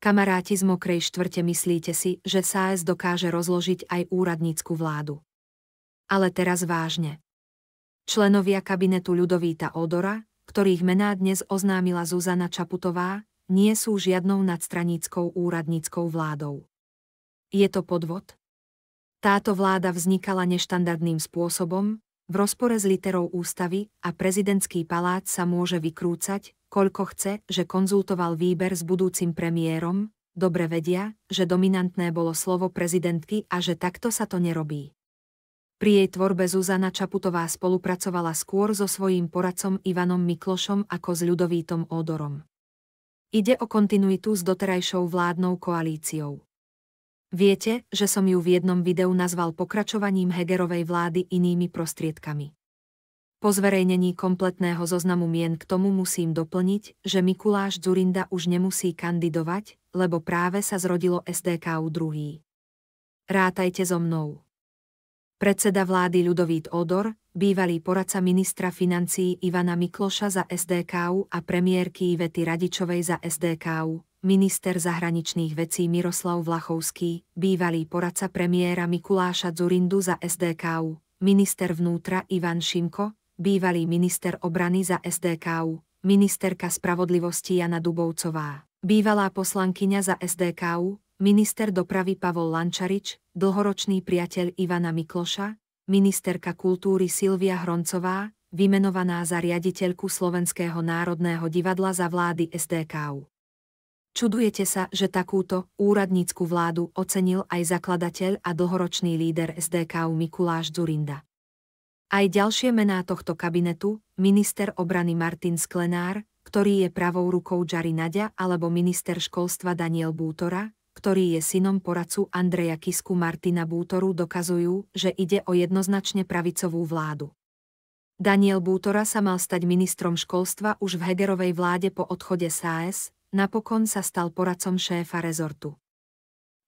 Kamaráti z mokrej štvrte myslíte si, že SAS dokáže rozložiť aj úradnícku vládu. Ale teraz vážne. Členovia kabinetu Ľudovíta Odora, ktorých mená dnes oznámila Zuzana Čaputová, nie sú žiadnou nadstraníckou úradníckou vládou. Je to podvod? Táto vláda vznikala neštandardným spôsobom, v rozpore s literou ústavy a prezidentský palác sa môže vykrúcať, koľko chce, že konzultoval výber s budúcim premiérom, dobre vedia, že dominantné bolo slovo prezidentky a že takto sa to nerobí. Pri jej tvorbe Zuzana Čaputová spolupracovala skôr so svojím poradcom Ivanom Miklošom ako s ľudovítom Ódorom. Ide o kontinuitu s doterajšou vládnou koalíciou. Viete, že som ju v jednom videu nazval pokračovaním Hegerovej vlády inými prostriedkami. Po zverejnení kompletného zoznamu mien k tomu musím doplniť, že Mikuláš Zurinda už nemusí kandidovať, lebo práve sa zrodilo SDKU druhý. Rátajte so mnou. Predseda vlády Ľudovít Odor, bývalý poradca ministra financií Ivana Mikloša za SDKU a premiérky Ivety Radičovej za SDKU, minister zahraničných vecí Miroslav Vlachovský, bývalý poradca premiéra Mikuláša Zurindu za SDKU, minister vnútra Ivan Šimko, bývalý minister obrany za SDKU, ministerka spravodlivosti Jana Dubovcová, bývalá poslankyňa za SDKU, minister dopravy Pavol Lančarič, dlhoročný priateľ Ivana Mikloša, ministerka kultúry Silvia Hroncová, vymenovaná za riaditeľku Slovenského národného divadla za vlády SDKU. Čudujete sa, že takúto úradnícku vládu ocenil aj zakladateľ a dlhoročný líder SDK Mikuláš Zurinda. Aj ďalšie mená tohto kabinetu, minister obrany Martin Sklenár, ktorý je pravou rukou Jari Nadia alebo minister školstva Daniel Bútora, ktorý je synom poradcu Andreja Kisku Martina Bútoru dokazujú, že ide o jednoznačne pravicovú vládu. Daniel Bútora sa mal stať ministrom školstva už v Hegerovej vláde po odchode SAS, napokon sa stal poradcom šéfa rezortu.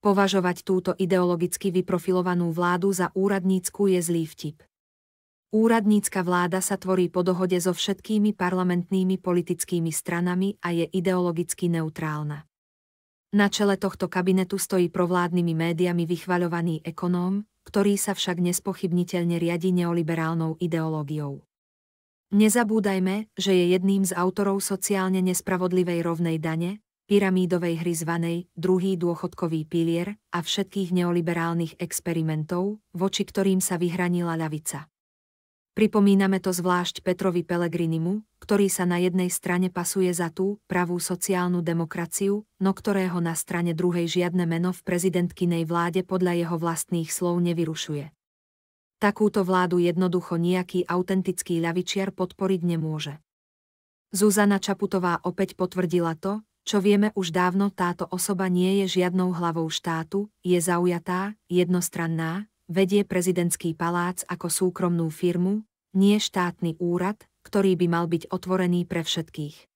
Považovať túto ideologicky vyprofilovanú vládu za úradnícku je zlý vtip. Úradnícka vláda sa tvorí po dohode so všetkými parlamentnými politickými stranami a je ideologicky neutrálna. Na čele tohto kabinetu stojí provládnymi médiami vychvaľovaný ekonóm, ktorý sa však nespochybniteľne riadi neoliberálnou ideológiou. Nezabúdajme, že je jedným z autorov sociálne nespravodlivej rovnej dane, pyramídovej hry zvanej druhý dôchodkový pilier a všetkých neoliberálnych experimentov, voči ktorým sa vyhranila ľavica. Pripomíname to zvlášť Petrovi Pelegrinimu, ktorý sa na jednej strane pasuje za tú pravú sociálnu demokraciu, no ktorého na strane druhej žiadne meno v prezidentkynej vláde podľa jeho vlastných slov nevyrušuje. Takúto vládu jednoducho nejaký autentický ľavičiar podporiť nemôže. Zuzana Čaputová opäť potvrdila to, čo vieme už dávno, táto osoba nie je žiadnou hlavou štátu, je zaujatá, jednostranná, vedie prezidentský palác ako súkromnú firmu, nie štátny úrad, ktorý by mal byť otvorený pre všetkých.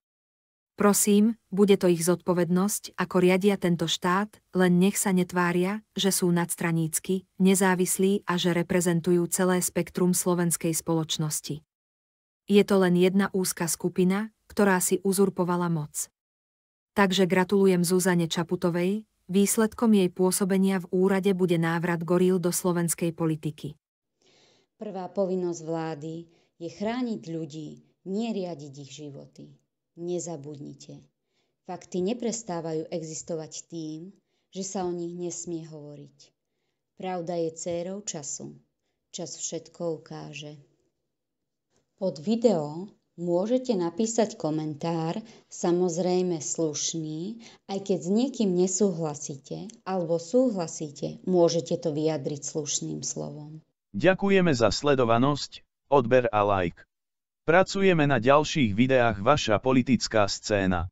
Prosím, bude to ich zodpovednosť, ako riadia tento štát, len nech sa netvária, že sú nadstranícky, nezávislí a že reprezentujú celé spektrum slovenskej spoločnosti. Je to len jedna úzka skupina, ktorá si uzurpovala moc. Takže gratulujem Zuzane Čaputovej, výsledkom jej pôsobenia v úrade bude návrat goril do slovenskej politiky. Prvá povinnosť vlády je chrániť ľudí, neriadiť ich životy. Nezabudnite. Fakty neprestávajú existovať tým, že sa o nich nesmie hovoriť. Pravda je cérou času. Čas všetko ukáže. Pod video môžete napísať komentár, samozrejme slušný, aj keď s niekým nesúhlasíte alebo súhlasíte, môžete to vyjadriť slušným slovom. Ďakujeme za sledovanosť, odber a like. Pracujeme na ďalších videách Vaša politická scéna.